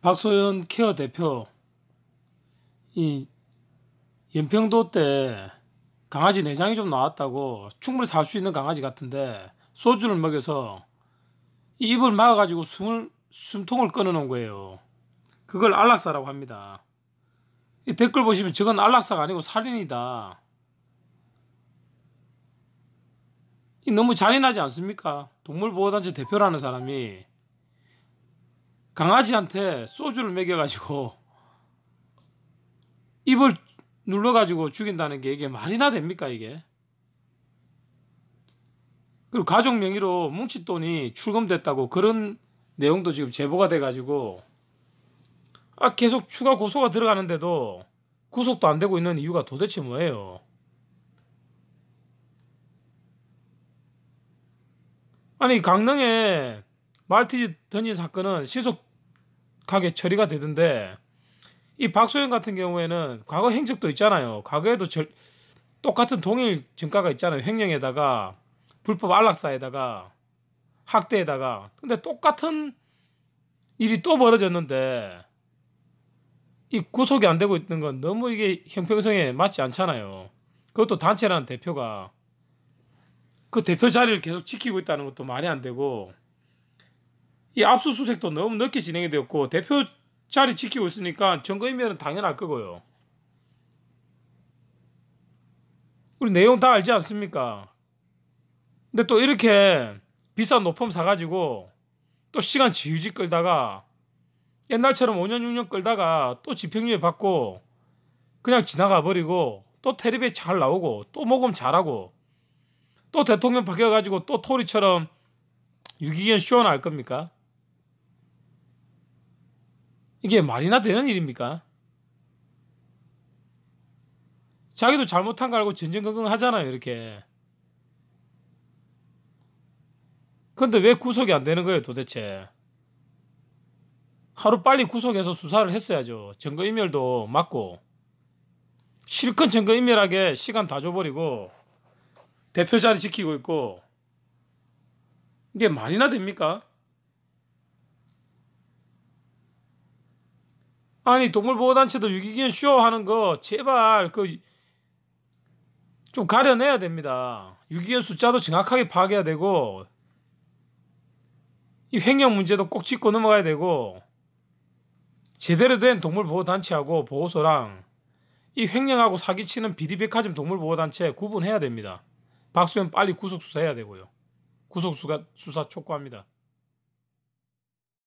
박소연 케어 대표 이 연평도 때 강아지 내장이 좀 나왔다고 충분히 살 수 있는 강아지 같은데 소주를 먹여서 입을 막아가지고 숨을 숨통을 끊어놓은 거예요. 그걸 안락사라고 합니다. 이 댓글 보시면 저건 안락사가 아니고 살인이다. 이 너무 잔인하지 않습니까? 동물보호단체 대표라는 사람이 강아지한테 소주를 먹여가지고 입을 눌러가지고 죽인다는 게 이게 말이나 됩니까 이게? 그리고 가족 명의로 뭉칫돈이 출금됐다고 그런 내용도 지금 제보가 돼가지고 아 계속 추가 고소가 들어가는데도 구속도 안 되고 있는 이유가 도대체 뭐예요? 아니 강릉에 말티즈 던진 사건은 신속하게 처리가 되던데 이 박소영 같은 경우에는 과거 행적도 있잖아요. 과거에도 절, 똑같은 동일 증가가 있잖아요. 횡령에다가 불법 안락사에다가 학대에다가 근데 똑같은 일이 또 벌어졌는데 이 구속이 안 되고 있는 건 너무 이게 형평성에 맞지 않잖아요. 그것도 단체라는 대표가 그 대표 자리를 계속 지키고 있다는 것도 말이 안 되고 이 압수수색도 너무 늦게 진행이 되었고 대표 자리 지키고 있으니까 정거인멸은 당연할 거고요. 우리 내용 다 알지 않습니까? 근데 또 이렇게 비싼 노펌 사가지고 또 시간 질질 끌다가 옛날처럼 5년 6년 끌다가 또 집행유예 받고 그냥 지나가 버리고 또 테레비에 잘 나오고 또 모금 잘하고 또 대통령 바뀌어가지고 또 토리처럼 유기견 쇼나 할 겁니까? 이게 말이나 되는 일입니까? 자기도 잘못한 거 알고 전전긍긍 하잖아요, 이렇게. 근데 왜 구속이 안 되는 거예요, 도대체? 하루 빨리 구속해서 수사를 했어야죠. 증거인멸도 맞고. 실컷 증거인멸하게 시간 다 줘버리고, 대표 자리 지키고 있고, 이게 말이나 됩니까? 아니 동물보호단체도 유기견 쇼 하는 거 제발 그 좀 가려내야 됩니다. 유기견 숫자도 정확하게 파악해야 되고 이 횡령 문제도 꼭 짚고 넘어가야 되고 제대로 된 동물보호단체하고 보호소랑 이 횡령하고 사기치는 비리백화점 동물보호단체 구분해야 됩니다. 박수현 빨리 구속수사해야 되고요. 구속수사 촉구합니다.